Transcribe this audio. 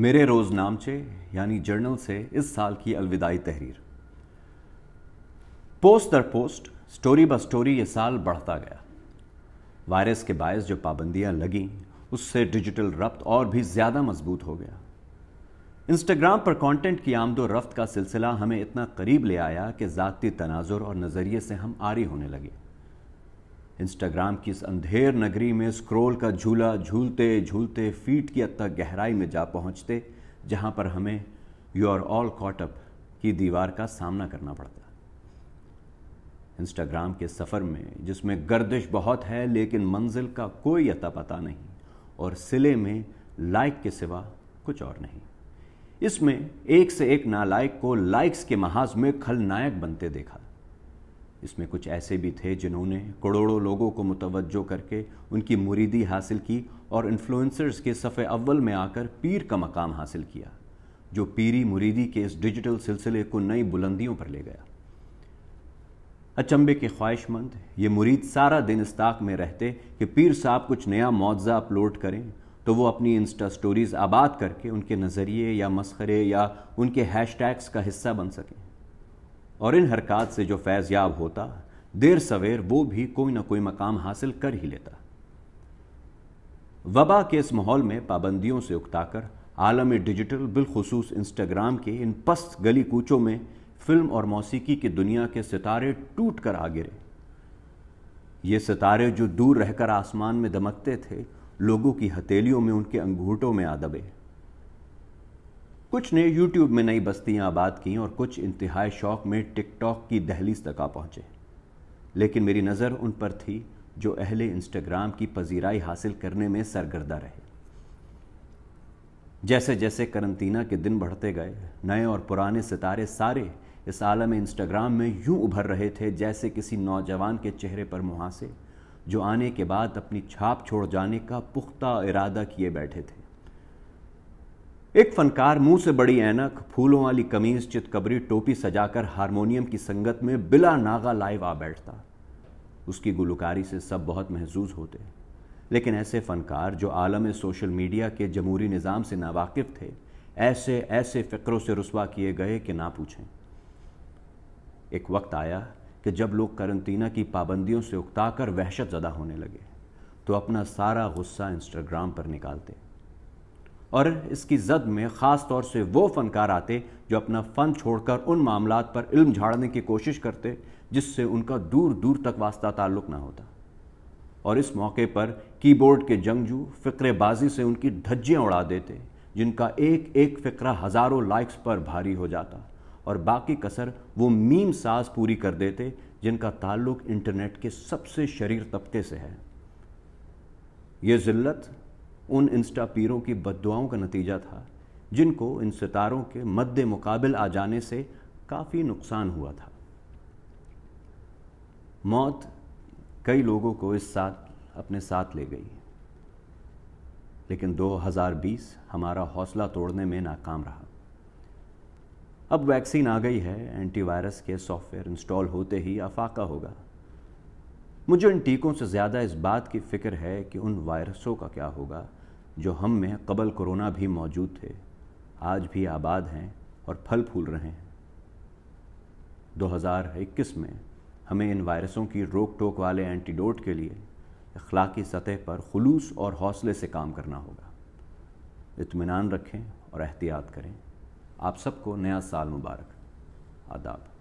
मेरे रोजनामचे यानी जर्नल से इस साल की अलविदाई तहरीर पोस्ट दर पोस्ट स्टोरी ब स्टोरी ये साल बढ़ता गया वायरस के बायस जो पाबंदियां लगीं उससे डिजिटल रफ्त और भी ज़्यादा मजबूत हो गया इंस्टाग्राम पर कंटेंट की आमदो रफ्त का सिलसिला हमें इतना करीब ले आया कि ज़ाती तनाजुर और नज़रिए से हम आरी होने लगे इंस्टाग्राम की इस अंधेर नगरी में स्क्रोल का झूला झूलते झूलते फीट की अतः गहराई में जा पहुंचते जहां पर हमें यू आर ऑल कॉटअप की दीवार का सामना करना पड़ता इंस्टाग्राम के सफ़र में जिसमें गर्दिश बहुत है लेकिन मंजिल का कोई अता पता नहीं और सिले में लाइक के सिवा कुछ और नहीं इसमें एक से एक नालायक को लाइक्स के महाज में खलनायक बनते देखा इसमें कुछ ऐसे भी थे जिन्होंने करोड़ों लोगों को मुतवजो करके उनकी मुरीदी हासिल की और इन्फ्लुएंसर्स के सफ़े अव्वल में आकर पीर का मकाम हासिल किया जो पीरी मुरीदी के इस डिजिटल सिलसिले को नई बुलंदियों पर ले गया अचंबे के ख्वाहिशमंद ये मुरीद सारा दिन इस ताक में रहते कि पीर साहब कुछ नया मुआवजा अपलोड करें तो वो अपनी इंस्टा स्टोरीज़ आबाद करके उनके नज़रिए या मसखरे या उनके हैशटैग्स का हिस्सा बन सकें और इन हरकत से जो फैज़ याब होता देर सवेर वो भी कोई ना कोई मकाम हासिल कर ही लेता वबा के इस माहौल में पाबंदियों से उकताकर आलम डिजिटल बिलखसूस इंस्टाग्राम के इन पस्त गली कूचों में फिल्म और मौसीकी की दुनिया के सितारे टूट कर आ गिरे ये सितारे जो दूर रहकर आसमान में दमकते थे लोगों की हथेलियों में उनके अंगूठों में आ दबे कुछ ने यूट्यूब में नई बस्तियां आबाद की और कुछ इंतहाई शौक में टिकटॉक की दहलीज तक आ पहुंचे लेकिन मेरी नज़र उन पर थी जो अहले इंस्टाग्राम की पजीराई हासिल करने में सरगर्दा रहे जैसे जैसे करंतना के दिन बढ़ते गए नए और पुराने सितारे सारे इस आलम इंस्टाग्राम में यूं उभर रहे थे जैसे किसी नौजवान के चेहरे पर मुहासे जो आने के बाद अपनी छाप छोड़ जाने का पुख्ता इरादा किए बैठे थे एक फनकार मुंह से बड़ी ऐनक फूलों वाली कमीज चितकबरी टोपी सजाकर हारमोनियम की संगत में बिला नागा लाइव आ बैठता उसकी गुलकारी से सब बहुत महजूज होते लेकिन ऐसे फनकार जो आलम सोशल मीडिया के जमहूरी निज़ाम से नावाकिफ थे ऐसे ऐसे फ़िक्रों से रसवा किए गए कि ना पूछें एक वक्त आया कि जब लोग करंतना की पाबंदियों से उकताकर वहशत ज़दा होने लगे तो अपना सारा गुस्सा इंस्टाग्राम पर निकालते और इसकी जद में ख़ास तौर से वो फनकार आते जो अपना फ़न छोड़कर उन मामला पर इल्म झाड़ने की कोशिश करते जिससे उनका दूर दूर तक वास्ता ताल्लुक ना होता और इस मौके पर कीबोर्ड के जंगजू फ़िक्रबाजी से उनकी धज्जियाँ उड़ा देते जिनका एक एक फ़िक्रा हज़ारों लाइक्स पर भारी हो जाता और बाकी कसर वो मीम साज पूरी कर देते जिनका ताल्लुक इंटरनेट के सबसे शरीर तबके से है ये ज़िल्लत उन इंस्टा पीरों की बदुआओं का नतीजा था जिनको इन सितारों के मद्द मुकाबल आ जाने से काफ़ी नुकसान हुआ था मौत कई लोगों को इस साथ अपने साथ ले गई लेकिन 2020 हमारा हौसला तोड़ने में नाकाम रहा अब वैक्सीन आ गई है एंटीवायरस के सॉफ्टवेयर इंस्टॉल होते ही अफाका होगा मुझे इन टीकों से ज़्यादा इस बात की फ़िक्र है कि उन वायरसों का क्या होगा जो हम में कबल कोरोना भी मौजूद थे आज भी आबाद हैं और फल फूल रहे हैं 2021 में हमें इन वायरसों की रोक टोक वाले एंटीडोट के लिए अखलाकी सतह पर खलूस और हौसले से काम करना होगा इतमान रखें और एहतियात करें आप सबको नया साल मुबारक आदाब